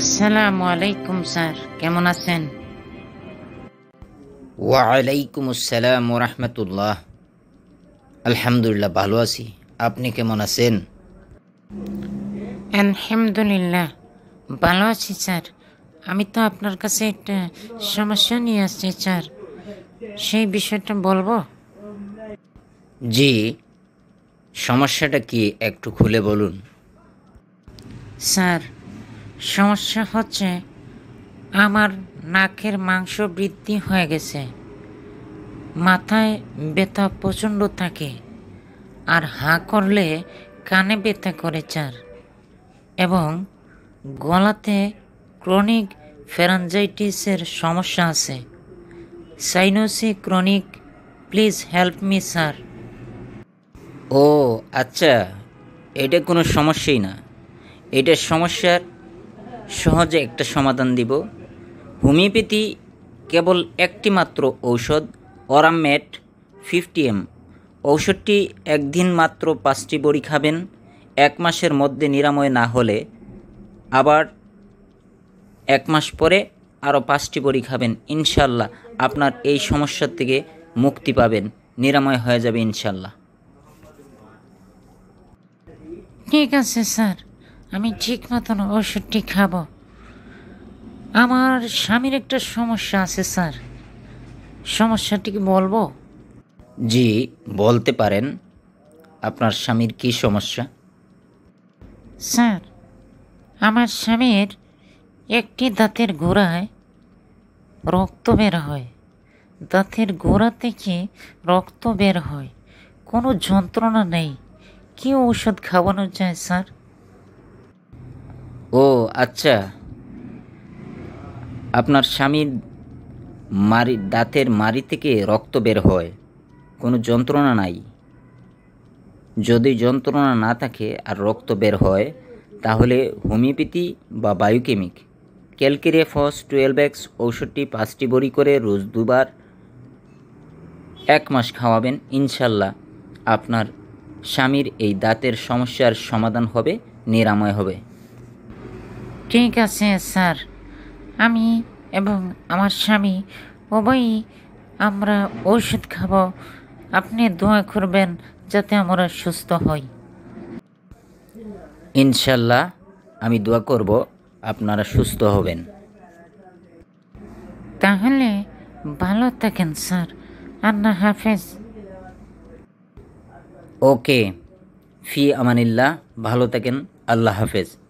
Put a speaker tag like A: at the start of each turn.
A: আসসালামু আলাইকুম স্যার কেমন আছেন ওয়ালাইকুম আসসালাম রহমতুল্লাহ আলহামদুলিল্লাহ ভালো আছি আপনি কেমন আছেন আলহামদুলিল্লাহ ভালো আছি স্যার আমি তো আপনার কাছে একটা সমস্যা নিয়ে আসছি স্যার সেই বিষয়টা বলবো জি সমস্যাটা কি একটু খুলে বলুন স্যার সমস্যা হচ্ছে আমার নাকের মাংস বৃদ্ধি হয়ে গেছে মাথায় ব্যথা প্রচণ্ড থাকে আর হাঁ করলে কানে ব্যথা করে চার এবং গলাতে ক্রনিক ফেরাঞ্জাইটিসের সমস্যা আছে সাইনোসি chronic please help me sir ও আচ্ছা এটা কোনো সমস্যাই না এটা সমস্যার সহজে একটা সমাধান দিব হোমিওপ্যাথি কেবল একটি মাত্র ঔষধ অরামেট ফিফটি এম ঔষধটি একদিন মাত্র পাঁচটি বড়ি খাবেন এক মাসের মধ্যে নিরাময় না হলে আবার এক মাস পরে আরও পাঁচটি বড়ি খাবেন ইনশাল্লাহ আপনার এই সমস্যার থেকে মুক্তি পাবেন নিরাময় হয়ে যাবে ইনশাল্লাহ ঠিক আছে স্যার আমি ঠিক মতন ওষুধটি খাবো আমার স্বামীর একটা সমস্যা আছে স্যার সমস্যাটি কি বলবো জি বলতে পারেন আপনার স্বামীর কি সমস্যা স্যার আমার স্বামীর একটি দাঁতের গোড়ায় রক্ত বের হয় দাঁতের গোড়া থেকে রক্ত বের হয় কোনো যন্ত্রণা নেই কি ওষুধ খাওয়ানো যায় স্যার ও আচ্ছা আপনার স্বামীর মারি দাঁতের মারি থেকে রক্ত বের হয় কোনো যন্ত্রণা নাই যদি যন্ত্রণা না থাকে আর রক্ত বের হয় তাহলে হোমিওপ্যাথি বা biochemic calcarea phos twelve X ঔষধটি পাঁচটি বড়ি করে রোজ দুবার এক মাস খাওয়াবেন ইনশাল্লাহ আপনার স্বামীর এই দাঁতের সমস্যার সমাধান হবে নিরাময় হবে ঠিক আছে স্যার আমি এবং আমার স্বামী উভয়ই আমরা ওষুধ খাব আপনি দোয়া করবেন যাতে আমরা সুস্থ হই ইনশাল্লাহ আমি দোয়া করব আপনারা সুস্থ হবেন তাহলে ভালো থাকেন স্যার আন্না হাফেজ ওকে ফি আমানিল্লাহ ভালো থাকেন আল্লাহ হাফেজ